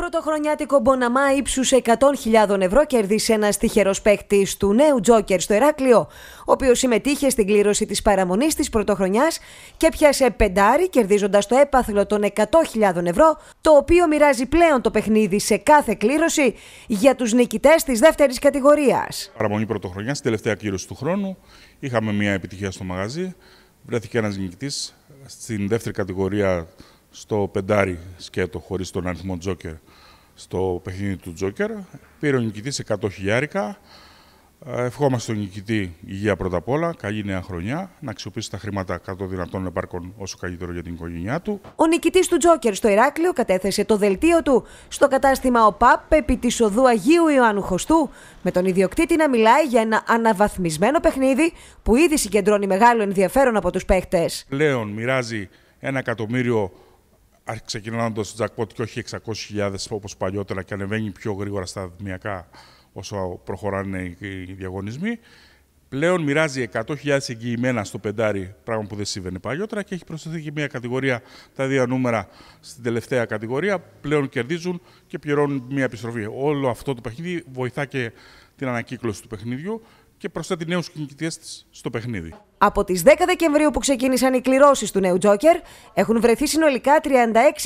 Πρωτοχρονιάτικο μποναμά ύψους 100.000 ευρώ κέρδισε ένας τυχερός παίκτη του νέου Τζόκερ στο Εράκλειο, ο οποίος συμμετείχε στην κλήρωση της παραμονής της πρωτοχρονιάς και πιάσε πεντάρι, κερδίζοντας το έπαθλο των 100.000 ευρώ, το οποίο μοιράζει πλέον το παιχνίδι σε κάθε κλήρωση για τους νικητές της δεύτερης κατηγορίας. Παραμονή πρωτοχρονιάς, στην τελευταία κλήρωση του χρόνου. Είχαμε μια επιτυχία στο μαγαζί. Βρέθηκε ένας νικητής στην δεύτερη κατηγορία στο πεντάρι σκέτο χωρίς τον αριθμό Τζόκερ στο παιχνίδι του Τζόκερ. Πήρε ο νικητής 100 χιλιάρικα. Ε, ευχόμαστε τον νικητή υγεία πρώτα απ' όλα, καλή νέα χρονιά, να αξιοποιήσει τα χρήματα κατά δυνατών επάρκων όσο καλύτερο για την οικογένειά του. Ο νικητής του Τζόκερ στο Ηράκλειο κατέθεσε το δελτίο του στο κατάστημα ΟΠΑΠ επί της οδού Αγίου Ιωάννου Χωστού, με τον ιδιοκτήτη να μιλάει για ένα αναβαθμισμένο παιχνίδι που ήδη συγκεντρώνει μεγάλο ενδιαφέρον από τους παίχτες. Πλέον μοιράζει ένα εκατομμύριο ξεκινώντας το jackpot και όχι 600.000 όπως παλιότερα και ανεβαίνει πιο γρήγορα στα δημιακά όσο προχωράνε οι διαγωνισμοί, πλέον μοιράζει 100.000 εγγυημένα στο πεντάρι, πράγμα που δεν συμβαίνει παλιότερα και έχει προσθεθεί και μια κατηγορία, τα δύο νούμερα στην τελευταία κατηγορία, πλέον κερδίζουν και πληρώνουν μια επιστροφή. Όλο αυτό το παιχνίδι βοηθά και την ανακύκλωση του παιχνιδιού και προσθέτει νέους κινητές της στο παιχνίδι. Από τις 10 Δεκεμβρίου που ξεκίνησαν οι κληρώσεις του νέου Τζόκερ, έχουν βρεθεί συνολικά 36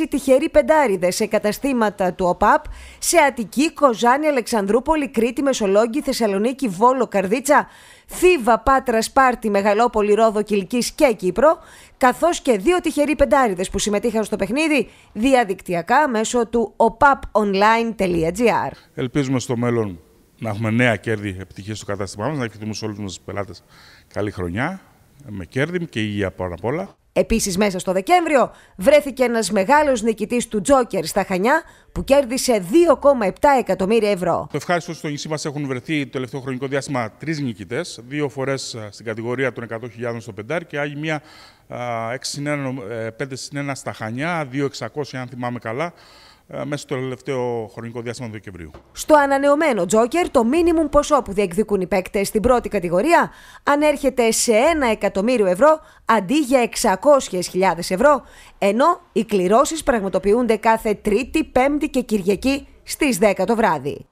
τυχεροί πεντάριδες σε καταστήματα του ΟΠΑΠ σε Αττική, Κοζάνη, Αλεξανδρούπολη, Κρήτη, Μεσολόγγι, Θεσσαλονίκη, Βόλο, Καρδίτσα, Θήβα, Πάτρα, Σπάρτη, Μεγαλόπολη, Ρόδο, Κυλική και Κύπρο, καθώς και δύο τυχεροί πεντάριδες που συμμετείχαν στο παιχνίδι διαδικτυακά μέσω του opaponline.gr. Ελπίζουμε στο μέλλον να έχουμε νέα κέρδη επιτυχία στο κατάστημά μας, να ευχηθούμε σε όλους μας τους πελάτες καλή χρονιά, με κέρδη και υγεία πάνω απ' όλα. Επίσης, μέσα στο Δεκέμβριο βρέθηκε ένας μεγάλος νικητής του Τζόκερ στα Χανιά που κέρδισε 2,7 εκατομμύρια ευρώ. Το ευχάριστο στο νησί μας έχουν βρεθεί το τελευταίο χρονικό διάστημα τρεις νικητές. Δύο φορές ε, στην κατηγορία των 100.000 στο Πεντάρ και άλλη μία 6 5 1 στα Χανιά, 2.600 αν θυμάμαι καλά. Ε, μέσα στο τελευταίο χρονικό διάστημα του Δεκεμβρίου. Στο ανανεωμένο τζόκερ, το μίνιμουμ ποσό που διεκδικούν οι παίκτες στην πρώτη κατηγορία ανέρχεται σε 1 εκατομμύριο ευρώ αντί για 600.000 ευρώ, ενώ οι κληρώσεις πραγματοποιούνται κάθε Τρίτη, Πέμπτη και Κυριακή στις 10 το βράδυ.